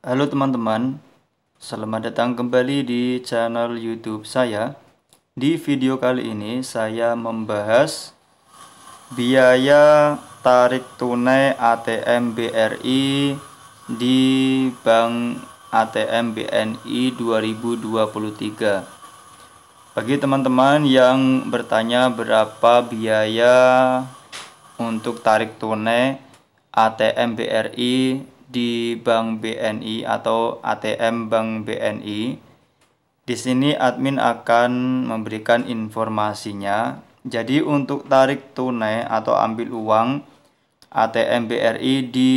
Halo teman-teman, selamat datang kembali di channel YouTube saya. Di video kali ini saya membahas biaya tarik tunai ATM BRI di Bank ATM BNI 2023. Bagi teman-teman yang bertanya berapa biaya untuk tarik tunai ATM BRI di Bank BNI atau ATM Bank BNI. Di sini admin akan memberikan informasinya. Jadi untuk tarik tunai atau ambil uang ATM BRI di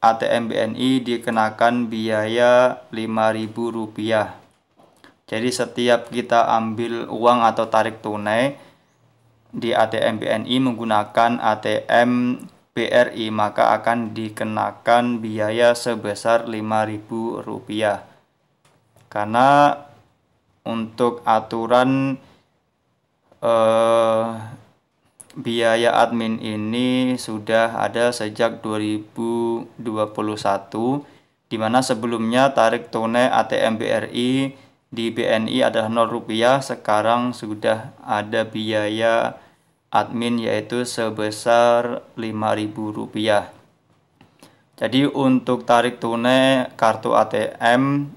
ATM BNI dikenakan biaya Rp5.000. Jadi setiap kita ambil uang atau tarik tunai di ATM BNI menggunakan ATM BRI maka akan dikenakan biaya sebesar Rp5.000 karena untuk aturan eh, biaya admin ini sudah ada sejak 2021 di mana sebelumnya tarik tunai ATM BRI di BNI adalah rp rupiah sekarang sudah ada biaya admin yaitu sebesar Rp5.000. Jadi untuk tarik tunai kartu ATM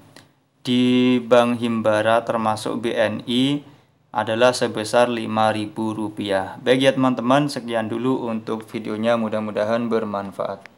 di Bank Himbara termasuk BNI adalah sebesar Rp5.000. Baik ya teman-teman, sekian dulu untuk videonya mudah-mudahan bermanfaat.